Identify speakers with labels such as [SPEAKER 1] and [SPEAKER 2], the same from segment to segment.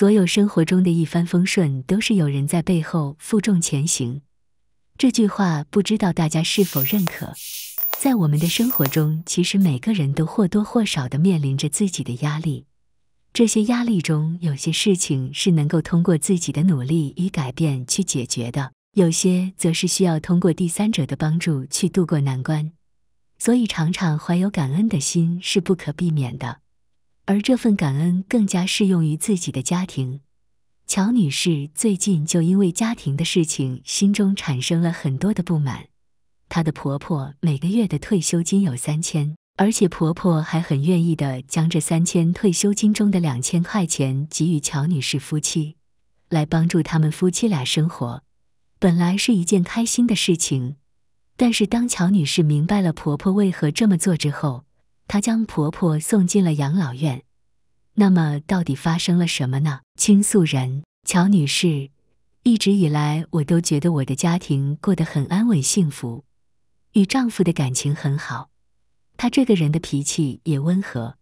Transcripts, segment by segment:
[SPEAKER 1] 所有生活中的一帆风顺，都是有人在背后负重前行。这句话不知道大家是否认可？在我们的生活中，其实每个人都或多或少的面临着自己的压力。这些压力中，有些事情是能够通过自己的努力与改变去解决的，有些则是需要通过第三者的帮助去度过难关。所以，常常怀有感恩的心是不可避免的。而这份感恩更加适用于自己的家庭。乔女士最近就因为家庭的事情，心中产生了很多的不满。她的婆婆每个月的退休金有三千，而且婆婆还很愿意的将这三千退休金中的两千块钱给予乔女士夫妻，来帮助他们夫妻俩生活。本来是一件开心的事情，但是当乔女士明白了婆婆为何这么做之后，她将婆婆送进了养老院，那么到底发生了什么呢？倾诉人：乔女士，一直以来我都觉得我的家庭过得很安稳幸福，与丈夫的感情很好，他这个人的脾气也温和，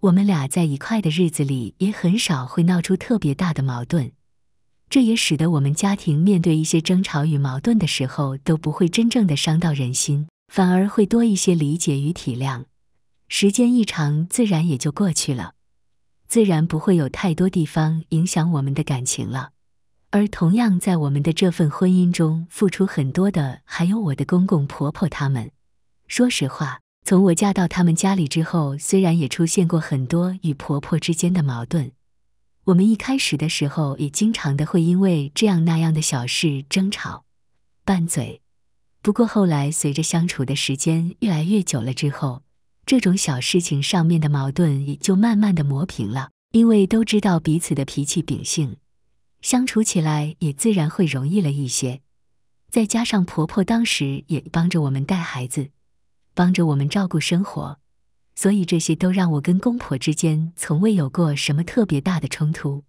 [SPEAKER 1] 我们俩在一块的日子里也很少会闹出特别大的矛盾，这也使得我们家庭面对一些争吵与矛盾的时候都不会真正的伤到人心，反而会多一些理解与体谅。时间一长，自然也就过去了，自然不会有太多地方影响我们的感情了。而同样在我们的这份婚姻中付出很多的，还有我的公公婆婆他们。说实话，从我嫁到他们家里之后，虽然也出现过很多与婆婆之间的矛盾，我们一开始的时候也经常的会因为这样那样的小事争吵、拌嘴。不过后来随着相处的时间越来越久了之后，这种小事情上面的矛盾也就慢慢的磨平了，因为都知道彼此的脾气秉性，相处起来也自然会容易了一些。再加上婆婆当时也帮着我们带孩子，帮着我们照顾生活，所以这些都让我跟公婆之间从未有过什么特别大的冲突。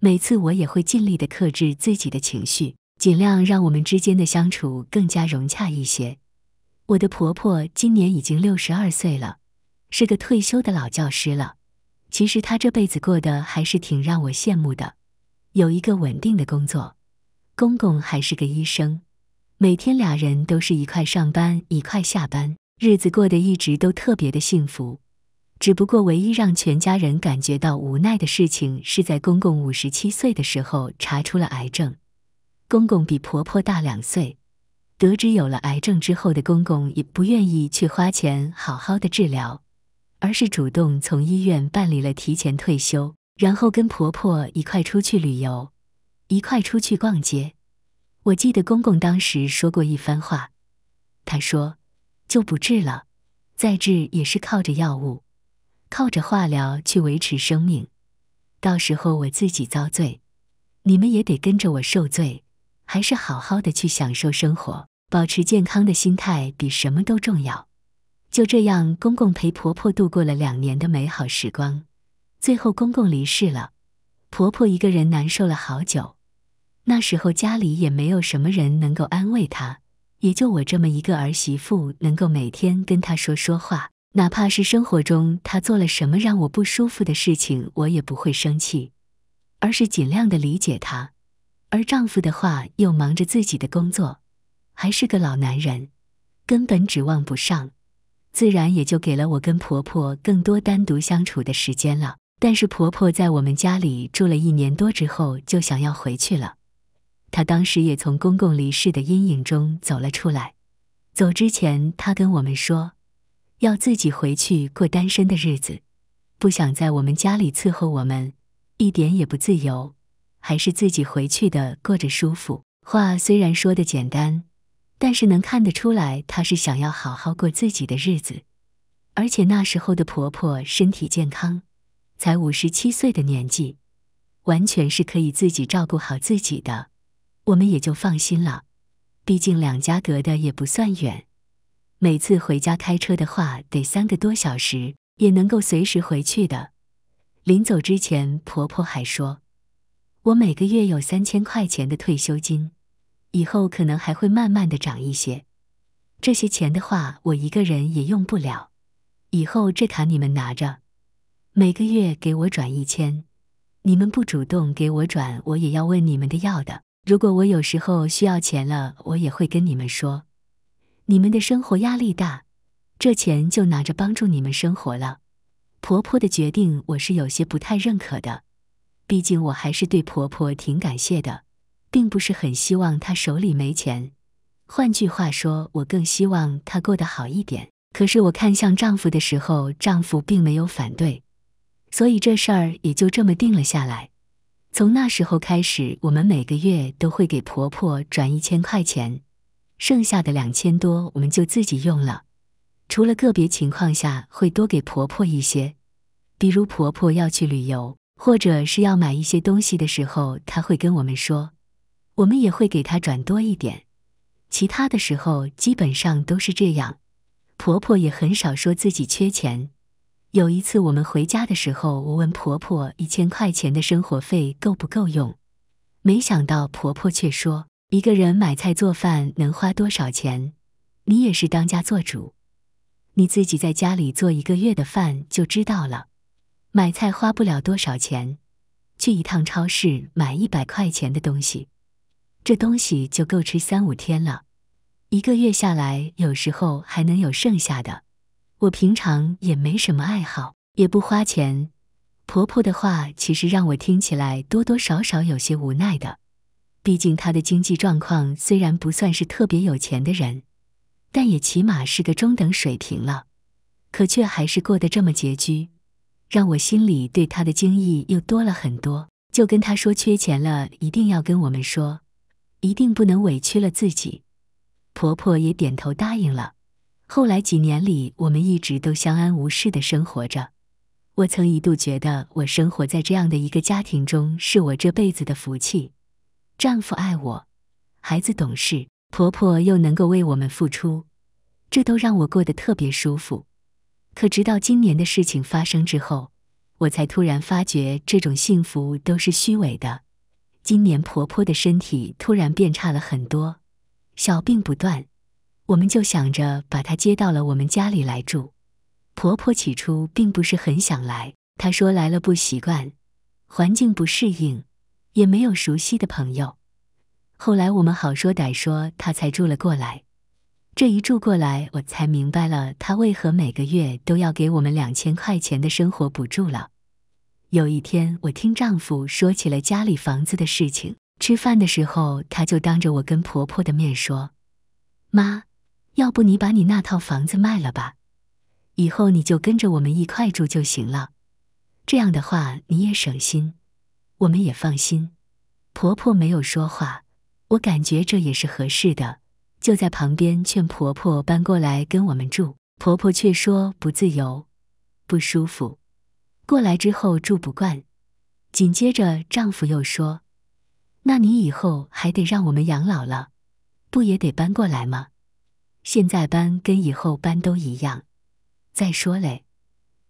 [SPEAKER 1] 每次我也会尽力的克制自己的情绪，尽量让我们之间的相处更加融洽一些。我的婆婆今年已经六十二岁了，是个退休的老教师了。其实她这辈子过得还是挺让我羡慕的，有一个稳定的工作，公公还是个医生，每天俩人都是一块上班一块下班，日子过得一直都特别的幸福。只不过，唯一让全家人感觉到无奈的事情，是在公公五十七岁的时候查出了癌症。公公比婆婆大两岁。得知有了癌症之后的公公也不愿意去花钱好好的治疗，而是主动从医院办理了提前退休，然后跟婆婆一块出去旅游，一块出去逛街。我记得公公当时说过一番话，他说：“就不治了，再治也是靠着药物，靠着化疗去维持生命，到时候我自己遭罪，你们也得跟着我受罪，还是好好的去享受生活。”保持健康的心态比什么都重要。就这样，公公陪婆婆度过了两年的美好时光。最后，公公离世了，婆婆一个人难受了好久。那时候家里也没有什么人能够安慰她，也就我这么一个儿媳妇能够每天跟她说说话。哪怕是生活中她做了什么让我不舒服的事情，我也不会生气，而是尽量的理解她。而丈夫的话又忙着自己的工作。还是个老男人，根本指望不上，自然也就给了我跟婆婆更多单独相处的时间了。但是婆婆在我们家里住了一年多之后，就想要回去了。她当时也从公公离世的阴影中走了出来，走之前她跟我们说，要自己回去过单身的日子，不想在我们家里伺候我们，一点也不自由，还是自己回去的过着舒服。话虽然说的简单。但是能看得出来，她是想要好好过自己的日子，而且那时候的婆婆身体健康，才五十七岁的年纪，完全是可以自己照顾好自己的，我们也就放心了。毕竟两家隔的也不算远，每次回家开车的话得三个多小时，也能够随时回去的。临走之前，婆婆还说：“我每个月有三千块钱的退休金。”以后可能还会慢慢的涨一些，这些钱的话，我一个人也用不了。以后这卡你们拿着，每个月给我转一千，你们不主动给我转，我也要问你们的要的。如果我有时候需要钱了，我也会跟你们说。你们的生活压力大，这钱就拿着帮助你们生活了。婆婆的决定我是有些不太认可的，毕竟我还是对婆婆挺感谢的。并不是很希望她手里没钱，换句话说，我更希望她过得好一点。可是我看向丈夫的时候，丈夫并没有反对，所以这事儿也就这么定了下来。从那时候开始，我们每个月都会给婆婆转一千块钱，剩下的两千多我们就自己用了。除了个别情况下会多给婆婆一些，比如婆婆要去旅游，或者是要买一些东西的时候，她会跟我们说。我们也会给她转多一点，其他的时候基本上都是这样。婆婆也很少说自己缺钱。有一次我们回家的时候，我问婆婆一千块钱的生活费够不够用，没想到婆婆却说：“一个人买菜做饭能花多少钱？你也是当家做主，你自己在家里做一个月的饭就知道了。买菜花不了多少钱，去一趟超市买一百块钱的东西。”这东西就够吃三五天了，一个月下来，有时候还能有剩下的。我平常也没什么爱好，也不花钱。婆婆的话，其实让我听起来多多少少有些无奈的。毕竟她的经济状况虽然不算是特别有钱的人，但也起码是个中等水平了，可却还是过得这么拮据，让我心里对她的敬意又多了很多。就跟她说缺钱了，一定要跟我们说。一定不能委屈了自己，婆婆也点头答应了。后来几年里，我们一直都相安无事的生活着。我曾一度觉得，我生活在这样的一个家庭中是我这辈子的福气。丈夫爱我，孩子懂事，婆婆又能够为我们付出，这都让我过得特别舒服。可直到今年的事情发生之后，我才突然发觉，这种幸福都是虚伪的。今年婆婆的身体突然变差了很多，小病不断，我们就想着把她接到了我们家里来住。婆婆起初并不是很想来，她说来了不习惯，环境不适应，也没有熟悉的朋友。后来我们好说歹说，她才住了过来。这一住过来，我才明白了她为何每个月都要给我们两千块钱的生活补助了。有一天，我听丈夫说起了家里房子的事情。吃饭的时候，他就当着我跟婆婆的面说：“妈，要不你把你那套房子卖了吧，以后你就跟着我们一块住就行了。这样的话，你也省心，我们也放心。”婆婆没有说话，我感觉这也是合适的，就在旁边劝婆婆搬过来跟我们住。婆婆却说不自由，不舒服。过来之后住不惯，紧接着丈夫又说：“那你以后还得让我们养老了，不也得搬过来吗？现在搬跟以后搬都一样。再说嘞，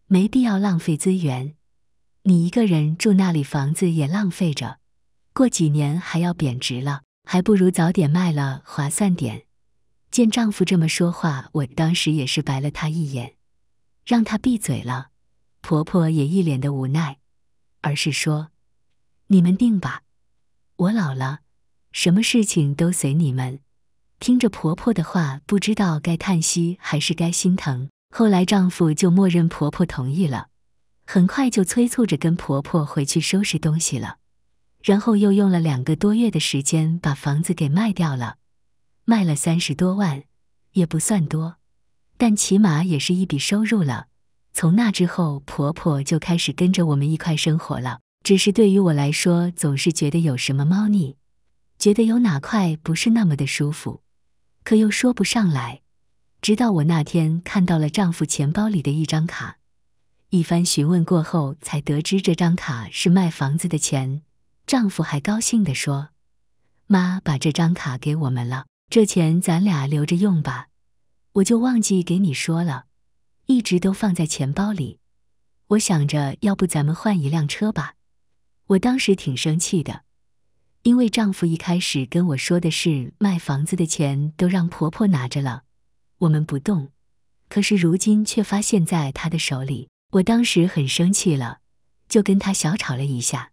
[SPEAKER 1] 没必要浪费资源。你一个人住那里，房子也浪费着，过几年还要贬值了，还不如早点卖了划算点。”见丈夫这么说话，我当时也是白了他一眼，让他闭嘴了。婆婆也一脸的无奈，而是说：“你们定吧，我老了，什么事情都随你们。”听着婆婆的话，不知道该叹息还是该心疼。后来丈夫就默认婆婆同意了，很快就催促着跟婆婆回去收拾东西了。然后又用了两个多月的时间把房子给卖掉了，卖了三十多万，也不算多，但起码也是一笔收入了。从那之后，婆婆就开始跟着我们一块生活了。只是对于我来说，总是觉得有什么猫腻，觉得有哪块不是那么的舒服，可又说不上来。直到我那天看到了丈夫钱包里的一张卡，一番询问过后，才得知这张卡是卖房子的钱。丈夫还高兴地说：“妈，把这张卡给我们了，这钱咱俩留着用吧。”我就忘记给你说了。一直都放在钱包里，我想着要不咱们换一辆车吧。我当时挺生气的，因为丈夫一开始跟我说的是卖房子的钱都让婆婆拿着了，我们不动。可是如今却发现在他的手里，我当时很生气了，就跟他小吵了一下。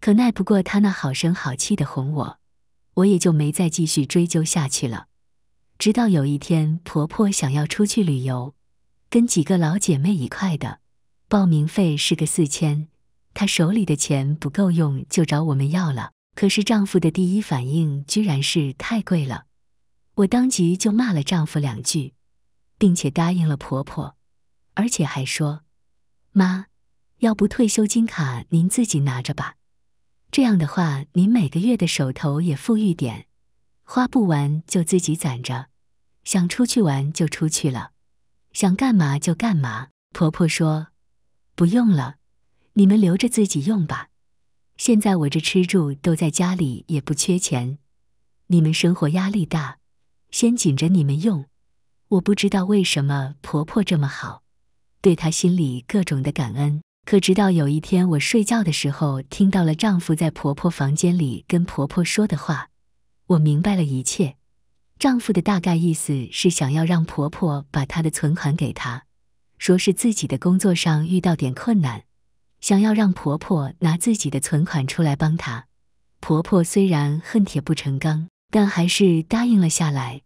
[SPEAKER 1] 可耐不过他那好声好气的哄我，我也就没再继续追究下去了。直到有一天，婆婆想要出去旅游。跟几个老姐妹一块的，报名费是个四千，她手里的钱不够用，就找我们要了。可是丈夫的第一反应居然是太贵了，我当即就骂了丈夫两句，并且答应了婆婆，而且还说：“妈，要不退休金卡您自己拿着吧，这样的话您每个月的手头也富裕点，花不完就自己攒着，想出去玩就出去了。”想干嘛就干嘛。婆婆说：“不用了，你们留着自己用吧。现在我这吃住都在家里，也不缺钱。你们生活压力大，先紧着你们用。我不知道为什么婆婆这么好，对她心里各种的感恩。可直到有一天，我睡觉的时候听到了丈夫在婆婆房间里跟婆婆说的话，我明白了一切。”丈夫的大概意思是想要让婆婆把她的存款给她，说是自己的工作上遇到点困难，想要让婆婆拿自己的存款出来帮她。婆婆虽然恨铁不成钢，但还是答应了下来。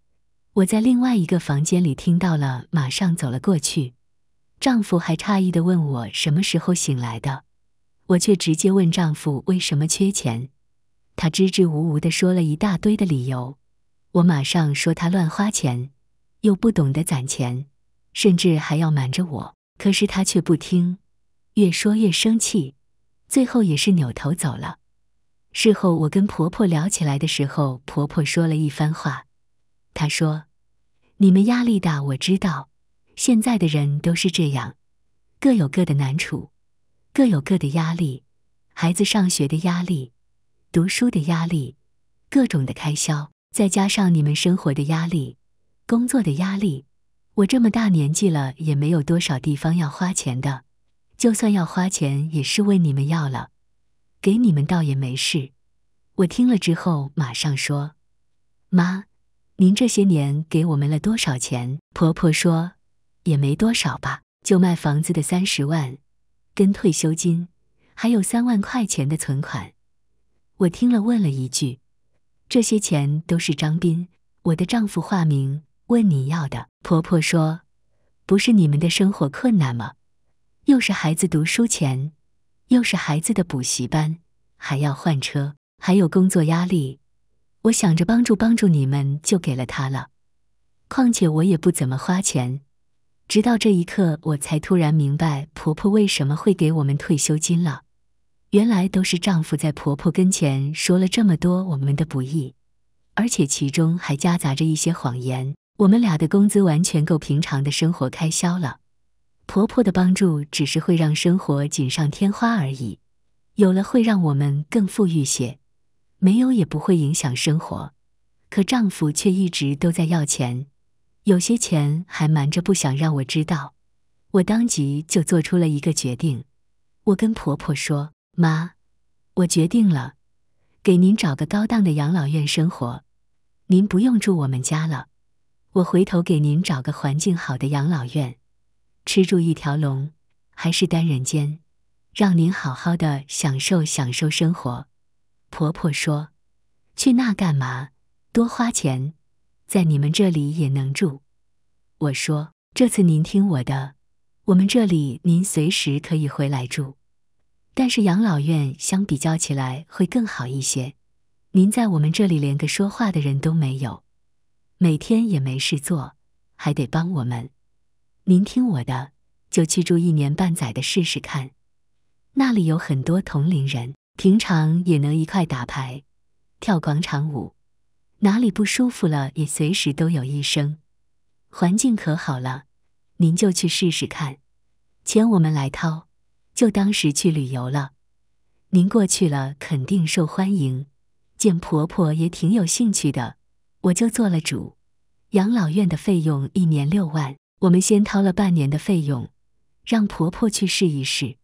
[SPEAKER 1] 我在另外一个房间里听到了，马上走了过去。丈夫还诧异的问我什么时候醒来的，我却直接问丈夫为什么缺钱，他支支吾吾的说了一大堆的理由。我马上说他乱花钱，又不懂得攒钱，甚至还要瞒着我。可是他却不听，越说越生气，最后也是扭头走了。事后我跟婆婆聊起来的时候，婆婆说了一番话。她说：“你们压力大，我知道，现在的人都是这样，各有各的难处，各有各的压力。孩子上学的压力，读书的压力，各种的开销。”再加上你们生活的压力、工作的压力，我这么大年纪了也没有多少地方要花钱的，就算要花钱也是问你们要了，给你们倒也没事。我听了之后马上说：“妈，您这些年给我们了多少钱？”婆婆说：“也没多少吧，就卖房子的三十万，跟退休金，还有三万块钱的存款。”我听了问了一句。这些钱都是张斌，我的丈夫化名问你要的。婆婆说：“不是你们的生活困难吗？又是孩子读书钱，又是孩子的补习班，还要换车，还有工作压力。我想着帮助帮助你们，就给了他了。况且我也不怎么花钱。直到这一刻，我才突然明白婆婆为什么会给我们退休金了。”原来都是丈夫在婆婆跟前说了这么多我们的不易，而且其中还夹杂着一些谎言。我们俩的工资完全够平常的生活开销了，婆婆的帮助只是会让生活锦上添花而已。有了会让我们更富裕些，没有也不会影响生活。可丈夫却一直都在要钱，有些钱还瞒着不想让我知道。我当即就做出了一个决定，我跟婆婆说。妈，我决定了，给您找个高档的养老院生活，您不用住我们家了。我回头给您找个环境好的养老院，吃住一条龙，还是单人间，让您好好的享受享受生活。婆婆说：“去那干嘛？多花钱，在你们这里也能住。”我说：“这次您听我的，我们这里您随时可以回来住。”但是养老院相比较起来会更好一些。您在我们这里连个说话的人都没有，每天也没事做，还得帮我们。您听我的，就去住一年半载的试试看。那里有很多同龄人，平常也能一块打牌、跳广场舞，哪里不舒服了也随时都有医生。环境可好了，您就去试试看，钱我们来掏。就当时去旅游了，您过去了肯定受欢迎，见婆婆也挺有兴趣的。我就做了主，养老院的费用一年六万，我们先掏了半年的费用，让婆婆去试一试。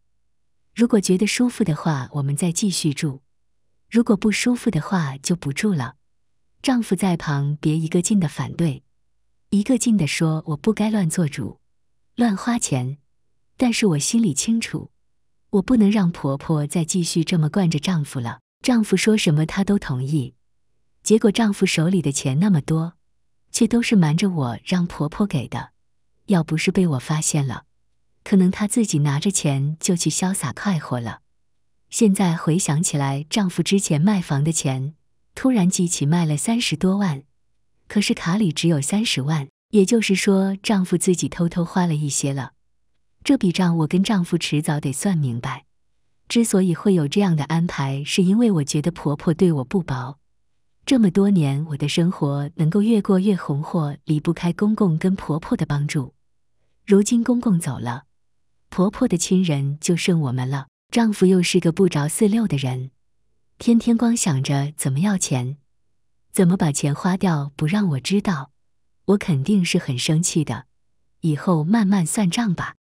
[SPEAKER 1] 如果觉得舒服的话，我们再继续住；如果不舒服的话，就不住了。丈夫在旁别一个劲的反对，一个劲的说我不该乱做主，乱花钱。但是我心里清楚。我不能让婆婆再继续这么惯着丈夫了。丈夫说什么她都同意，结果丈夫手里的钱那么多，却都是瞒着我让婆婆给的。要不是被我发现了，可能她自己拿着钱就去潇洒快活了。现在回想起来，丈夫之前卖房的钱，突然记起卖了三十多万，可是卡里只有三十万，也就是说丈夫自己偷偷花了一些了。这笔账我跟丈夫迟早得算明白。之所以会有这样的安排，是因为我觉得婆婆对我不薄，这么多年我的生活能够越过越红火，离不开公公跟婆婆的帮助。如今公公走了，婆婆的亲人就剩我们了。丈夫又是个不着四六的人，天天光想着怎么要钱，怎么把钱花掉，不让我知道，我肯定是很生气的。以后慢慢算账吧。